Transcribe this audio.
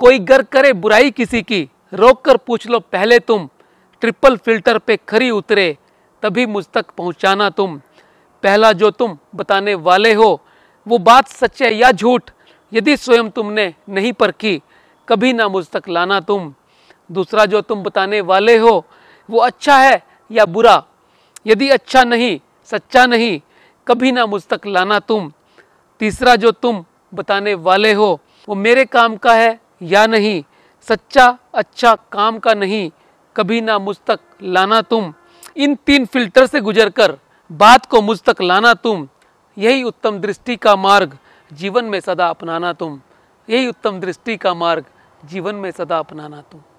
कोई गर करे बुराई किसी की रोक कर पूछ लो पहले तुम ट्रिपल फिल्टर पे खरी उतरे तभी मुझ तक पहुंचाना तुम पहला जो तुम बताने वाले हो वो बात सच्चे या झूठ यदि स्वयं तुमने नहीं परखी कभी ना मुझ तक लाना तुम दूसरा जो तुम बताने वाले हो वो अच्छा है या बुरा यदि अच्छा नहीं सच्चा नहीं कभी ना मुझ तक लाना तुम तीसरा जो तुम बताने वाले हो वो मेरे काम का है या नहीं सच्चा अच्छा काम का नहीं कभी ना मुझ तक लाना तुम इन तीन फिल्टर से गुजर कर बात को मुझ तक लाना तुम यही उत्तम दृष्टि का मार्ग जीवन में सदा अपनाना तुम यही उत्तम दृष्टि का मार्ग जीवन में सदा अपनाना तुम